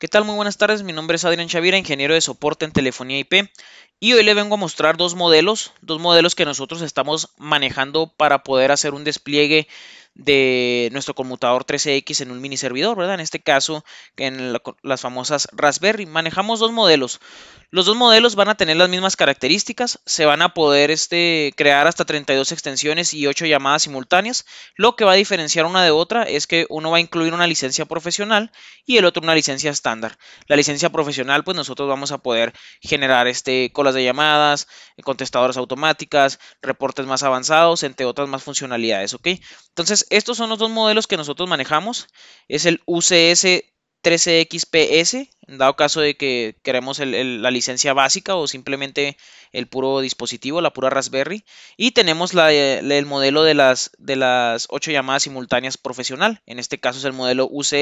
¿Qué tal? Muy buenas tardes, mi nombre es Adrián Chavira, ingeniero de soporte en telefonía IP y hoy le vengo a mostrar dos modelos, dos modelos que nosotros estamos manejando para poder hacer un despliegue de nuestro conmutador 13X en un mini servidor, ¿verdad? En este caso, en las famosas Raspberry. Manejamos dos modelos. Los dos modelos van a tener las mismas características, se van a poder este, crear hasta 32 extensiones y 8 llamadas simultáneas. Lo que va a diferenciar una de otra es que uno va a incluir una licencia profesional y el otro una licencia estándar. La licencia profesional, pues nosotros vamos a poder generar este, colas de llamadas, contestadoras automáticas, reportes más avanzados, entre otras más funcionalidades, ¿ok? Entonces, estos son los dos modelos que nosotros manejamos. Es el UCS 13XPS dado caso de que queremos la licencia básica o simplemente el puro dispositivo, la pura Raspberry. Y tenemos eh, el modelo de las, de las 8 llamadas simultáneas profesional. En este caso es el modelo UCS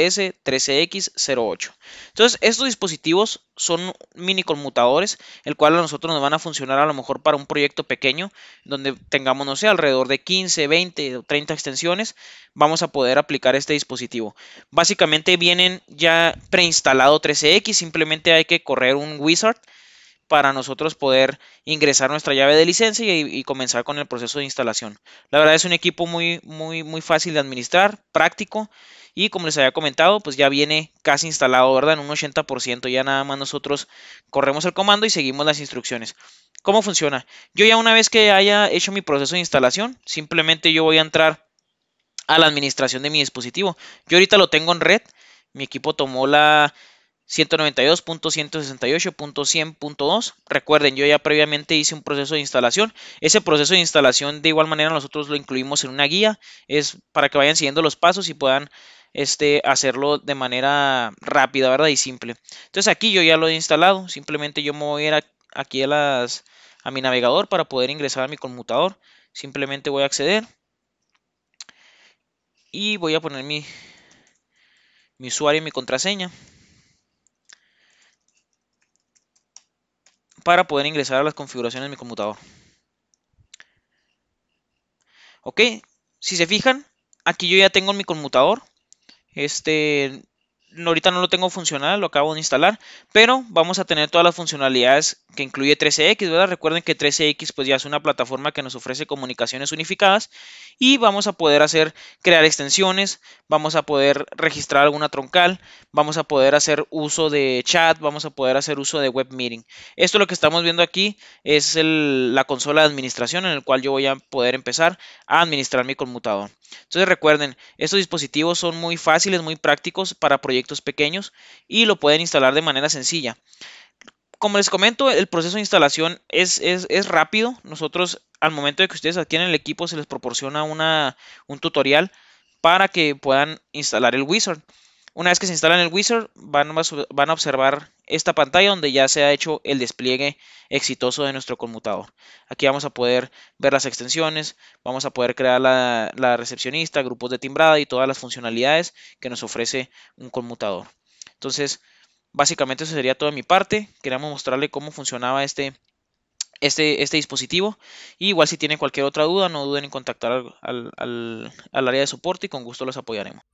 13X08. Entonces, estos dispositivos son mini conmutadores, el cual a nosotros nos van a funcionar a lo mejor para un proyecto pequeño, donde tengamos, no sé, alrededor de 15, 20 o 30 extensiones, vamos a poder aplicar este dispositivo. Básicamente vienen ya preinstalado 13X X, simplemente hay que correr un wizard para nosotros poder ingresar nuestra llave de licencia y, comenzar con el proceso de instalación. La verdad es un equipo muy, muy, muy fácil de administrar, práctico y como les había comentado, pues ya viene casi instalado, ¿verdad? En un 80%, ya nada más nosotros corremos el comando y seguimos las instrucciones. ¿Cómo funciona? Yo ya una vez que haya hecho mi proceso de instalación, simplemente yo voy a entrar a la administración de mi dispositivo. Yo ahorita lo tengo en red, mi equipo tomó la 192.168.100.2. Recuerden, yo ya previamente hice un proceso de instalación. Ese proceso de instalación de igual manera nosotros lo incluimos en una guía. Es para que vayan siguiendo los pasos y puedan este, hacerlo de manera rápida, ¿verdad? Y simple. Entonces aquí yo ya lo he instalado. Simplemente yo me voy a ir aquí a, las, a mi navegador para poder ingresar a mi conmutador. Simplemente voy a acceder. Y voy a poner mi, mi usuario y mi contraseña. para poder ingresar a las configuraciones de mi computador. Ok, si se fijan, aquí yo ya tengo mi conmutador Este, ahorita no lo tengo funcional, lo acabo de instalar, pero vamos a tener todas las funcionalidades que incluye 13X, ¿verdad? Recuerden que 13X pues ya es una plataforma que nos ofrece comunicaciones unificadas y vamos a poder hacer crear extensiones, vamos a poder registrar alguna troncal, vamos a poder hacer uso de chat, vamos a poder hacer uso de web meeting. Esto lo que estamos viendo aquí es la consola de administración en el cual yo voy a poder empezar a administrar mi conmutador. Entonces recuerden, estos dispositivos son muy fáciles, muy prácticos para proyectos pequeños y lo pueden instalar de manera sencilla como les comento, el proceso de instalación es, es, rápido. Nosotros al momento de que ustedes adquieren el equipo se les proporciona una, un tutorial para que puedan instalar el wizard. Una vez que se instalan el wizard van, van a observar esta pantalla donde ya se ha hecho el despliegue exitoso de nuestro conmutador. Aquí vamos a poder ver las extensiones, vamos a poder crear la, la recepcionista, grupos de timbrada y todas las funcionalidades que nos ofrece un conmutador. Entonces, básicamente eso sería todo de mi parte. Queríamos mostrarle cómo funcionaba este este, este dispositivo. Y igual si tienen cualquier otra duda, no duden en contactar al, al, al área de soporte y con gusto los apoyaremos.